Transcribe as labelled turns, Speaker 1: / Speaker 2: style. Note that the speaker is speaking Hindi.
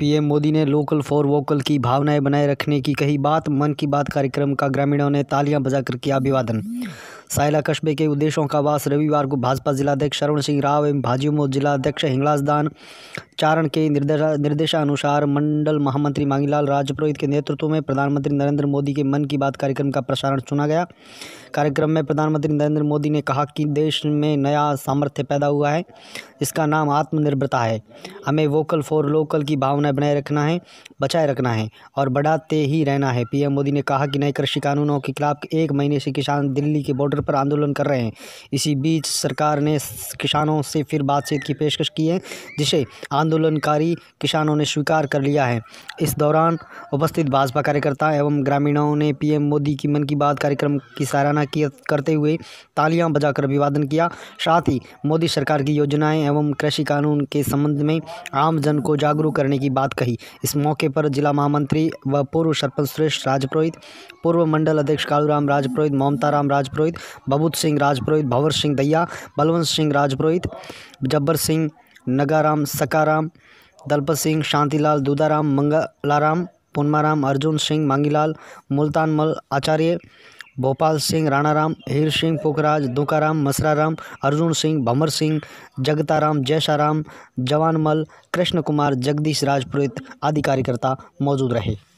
Speaker 1: पीएम मोदी ने लोकल फॉर वोकल की भावनाएं बनाए रखने की कही बात मन की बात कार्यक्रम का ग्रामीणों ने तालियां बजाकर किया अभिवादन सायला कस्बे के उद्देश्यों का वास रविवार को भाजपा जिलाध्यक्ष शरण सिंह राव एवं भाजयुमो जिलाध्यक्ष हिंगलाज दान चारण के निर्देशा निर्देशानुसार मंडल महामंत्री मांगीलाल राजपुरोहित के नेतृत्व में प्रधानमंत्री नरेंद्र मोदी के मन की बात कार्यक्रम का प्रसारण चुना गया कार्यक्रम में प्रधानमंत्री नरेंद्र मोदी ने कहा कि देश में नया सामर्थ्य पैदा हुआ है इसका नाम आत्मनिर्भरता है हमें वोकल फॉर लोकल की भावना बनाए रखना है बचाए रखना है और बढ़ाते ही रहना है पीएम मोदी ने कहा कि नए कृषि कानूनों के खिलाफ एक महीने से किसान दिल्ली के बॉर्डर बॉर्डर पर आंदोलन कर रहे हैं इसी बीच सरकार ने किसानों से फिर बातचीत की पेशकश की है जिसे आंदोलनकारी किसानों ने स्वीकार कर लिया है इस दौरान उपस्थित भाजपा कार्यकर्ता एवं ग्रामीणों ने पीएम मोदी की मन की बात कार्यक्रम की सराहना करते हुए तालियां बजाकर अभिवादन किया साथ ही मोदी सरकार की योजनाएं एवं कृषि कानून के संबंध में आमजन को जागरूक करने की बात कही इस मौके पर जिला महामंत्री व पूर्व सरपंच सुरेश राजपुरोहित पूर्व मंडल अध्यक्ष कालूराम राजपुरोहित ममता राम राजपुरोहित बबूत सिंह राजपुरोहित भंवर सिंह दैया बलवंत सिंह राजपुरोहित जब्बर सिंह नगाराम सकाराम दलपत सिंह शांतिलाल दूदाराम मंगलाराम पुनमाराम अर्जुन सिंह मांगीलाल मुल्तान मल आचार्य भोपाल सिंह राणाराम हीर सिंह पोखराज दुकाराम मसराराम अर्जुन सिंह भमर सिंह जगताराम जयसाराम जवानमल कृष्ण कुमार जगदीश राजपुरोहित आदि कार्यकर्ता मौजूद रहे